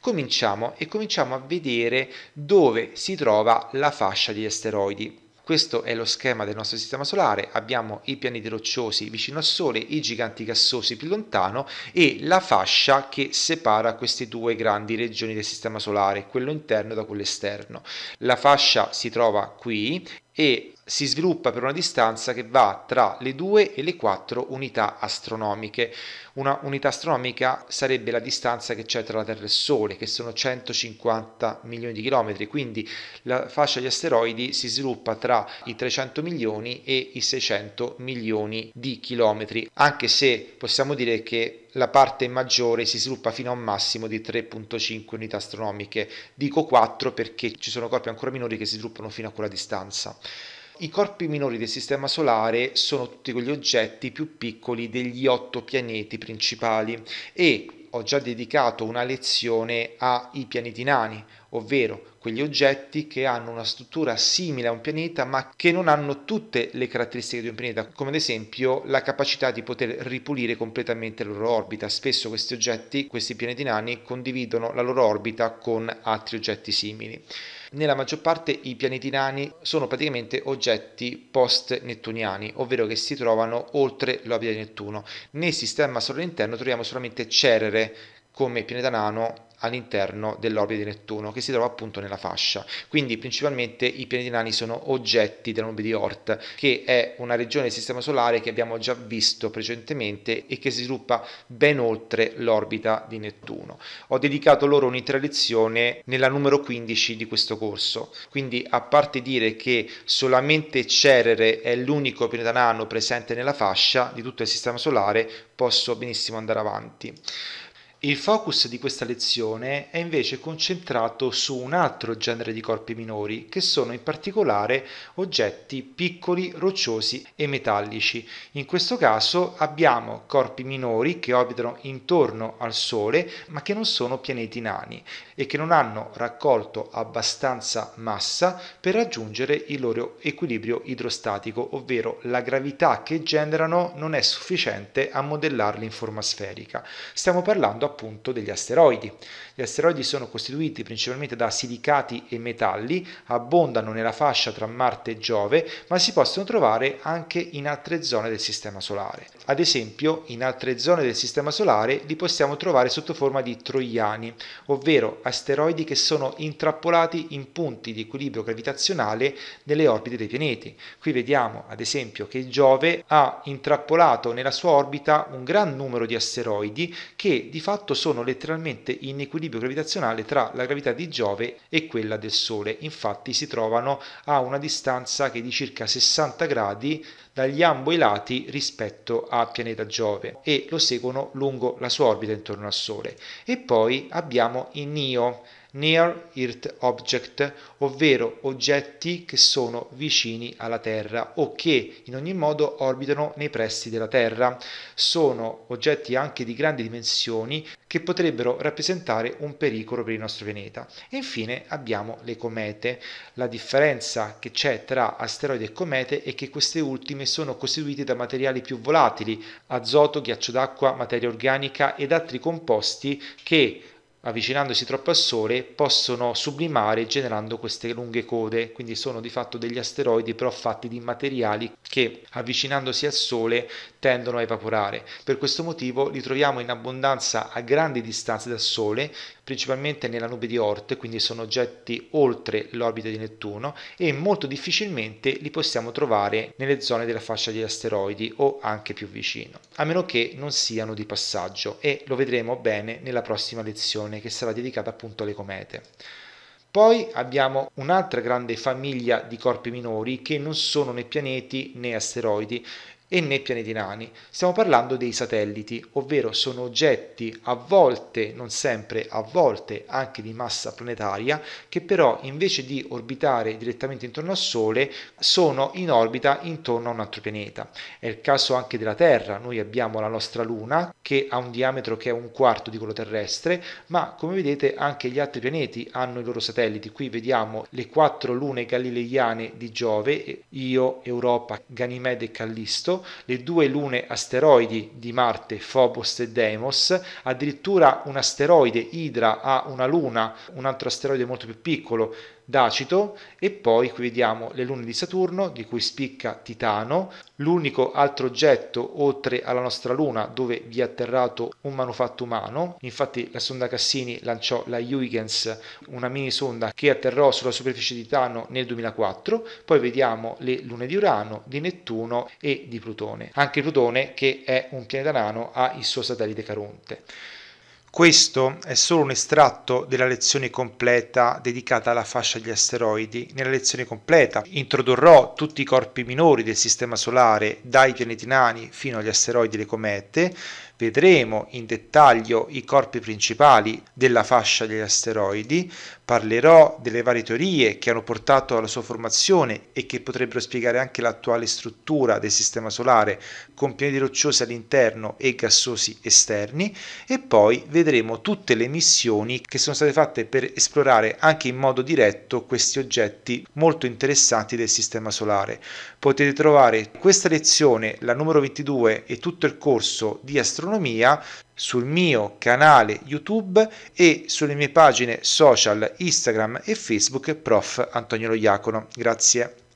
cominciamo e cominciamo a vedere dove si trova la fascia degli asteroidi. Questo è lo schema del nostro sistema solare, abbiamo i pianeti rocciosi vicino al Sole, i giganti gassosi più lontano e la fascia che separa queste due grandi regioni del sistema solare, quello interno da quello esterno. La fascia si trova qui e si sviluppa per una distanza che va tra le 2 e le 4 unità astronomiche. Una unità astronomica sarebbe la distanza che c'è tra la Terra e il Sole, che sono 150 milioni di chilometri, quindi la fascia di asteroidi si sviluppa tra i 300 milioni e i 600 milioni di chilometri, anche se possiamo dire che la parte maggiore si sviluppa fino a un massimo di 3.5 unità astronomiche. Dico 4 perché ci sono corpi ancora minori che si sviluppano fino a quella distanza. I corpi minori del Sistema Solare sono tutti quegli oggetti più piccoli degli otto pianeti principali e ho già dedicato una lezione ai pianeti nani, ovvero quegli oggetti che hanno una struttura simile a un pianeta ma che non hanno tutte le caratteristiche di un pianeta, come ad esempio la capacità di poter ripulire completamente la loro orbita. Spesso questi oggetti, questi pianeti nani, condividono la loro orbita con altri oggetti simili. Nella maggior parte i pianeti nani sono praticamente oggetti post-nettuniani, ovvero che si trovano oltre l'orbita di Nettuno. Nel sistema solare interno troviamo solamente Cerere come pianeta nano all'interno dell'orbita di Nettuno che si trova appunto nella fascia. Quindi principalmente i pianeti nani sono oggetti della nube di Oort, che è una regione del Sistema Solare che abbiamo già visto precedentemente e che si sviluppa ben oltre l'orbita di Nettuno. Ho dedicato loro un'intera lezione nella numero 15 di questo corso. Quindi a parte dire che solamente Cerere è l'unico pianeta nano presente nella fascia di tutto il Sistema Solare, posso benissimo andare avanti. Il focus di questa lezione è invece concentrato su un altro genere di corpi minori, che sono in particolare oggetti piccoli, rocciosi e metallici. In questo caso abbiamo corpi minori che orbitano intorno al Sole, ma che non sono pianeti nani e che non hanno raccolto abbastanza massa per raggiungere il loro equilibrio idrostatico, ovvero la gravità che generano non è sufficiente a modellarli in forma sferica. Stiamo parlando appunto degli asteroidi. Gli asteroidi sono costituiti principalmente da silicati e metalli, abbondano nella fascia tra Marte e Giove, ma si possono trovare anche in altre zone del Sistema Solare. Ad esempio, in altre zone del Sistema Solare li possiamo trovare sotto forma di troiani, ovvero asteroidi che sono intrappolati in punti di equilibrio gravitazionale nelle orbite dei pianeti. Qui vediamo, ad esempio, che Giove ha intrappolato nella sua orbita un gran numero di asteroidi che di fatto impatto sono letteralmente in equilibrio gravitazionale tra la gravità di Giove e quella del Sole, infatti si trovano a una distanza che è di circa 60 gradi dagli ambo i lati rispetto al pianeta Giove e lo seguono lungo la sua orbita intorno al Sole. E poi abbiamo Inio, Near Earth Object, ovvero oggetti che sono vicini alla Terra o che in ogni modo orbitano nei pressi della Terra. Sono oggetti anche di grandi dimensioni che potrebbero rappresentare un pericolo per il nostro pianeta. E infine abbiamo le comete. La differenza che c'è tra asteroidi e comete è che queste ultime sono costituite da materiali più volatili, azoto, ghiaccio d'acqua, materia organica ed altri composti che avvicinandosi troppo al Sole, possono sublimare generando queste lunghe code, quindi sono di fatto degli asteroidi però fatti di materiali che avvicinandosi al sole tendono a evaporare. Per questo motivo li troviamo in abbondanza a grandi distanze dal Sole, principalmente nella nube di Oort, quindi sono oggetti oltre l'orbita di Nettuno e molto difficilmente li possiamo trovare nelle zone della fascia degli asteroidi o anche più vicino, a meno che non siano di passaggio e lo vedremo bene nella prossima lezione che sarà dedicata appunto alle comete. Poi abbiamo un'altra grande famiglia di corpi minori che non sono né pianeti né asteroidi e né pianeti nani. Stiamo parlando dei satelliti, ovvero sono oggetti a volte, non sempre, a volte anche di massa planetaria, che però invece di orbitare direttamente intorno al Sole sono in orbita intorno a un altro pianeta. È il caso anche della Terra, noi abbiamo la nostra Luna che ha un diametro che è un quarto di quello terrestre, ma come vedete anche gli altri pianeti hanno i loro satelliti. Qui vediamo le quattro lune galileiane di Giove, Io, Europa, Ganimede e Callisto le due lune asteroidi di Marte, Phobos e Deimos, addirittura un asteroide Idra ha una luna, un altro asteroide molto più piccolo Dacito e poi qui vediamo le lune di Saturno di cui spicca Titano, l'unico altro oggetto oltre alla nostra luna dove vi è atterrato un manufatto umano, infatti la sonda Cassini lanciò la Huygens, una mini sonda che atterrò sulla superficie di Titano nel 2004, poi vediamo le lune di Urano, di Nettuno e di Plutone, anche Plutone che è un pianeta nano ha il suo satellite Caronte. Questo è solo un estratto della lezione completa dedicata alla fascia degli asteroidi. Nella lezione completa introdurrò tutti i corpi minori del Sistema Solare, dai pianeti nani fino agli asteroidi e le comete, Vedremo in dettaglio i corpi principali della fascia degli asteroidi, parlerò delle varie teorie che hanno portato alla sua formazione e che potrebbero spiegare anche l'attuale struttura del Sistema Solare, con pianeti rocciosi all'interno e gassosi esterni, e poi vedremo tutte le missioni che sono state fatte per esplorare anche in modo diretto questi oggetti molto interessanti del Sistema Solare. Potete trovare questa lezione, la numero 22 e tutto il corso di astronomia gastronomia sul mio canale YouTube e sulle mie pagine social Instagram e Facebook Prof. Antonio Lo Iacono. Grazie.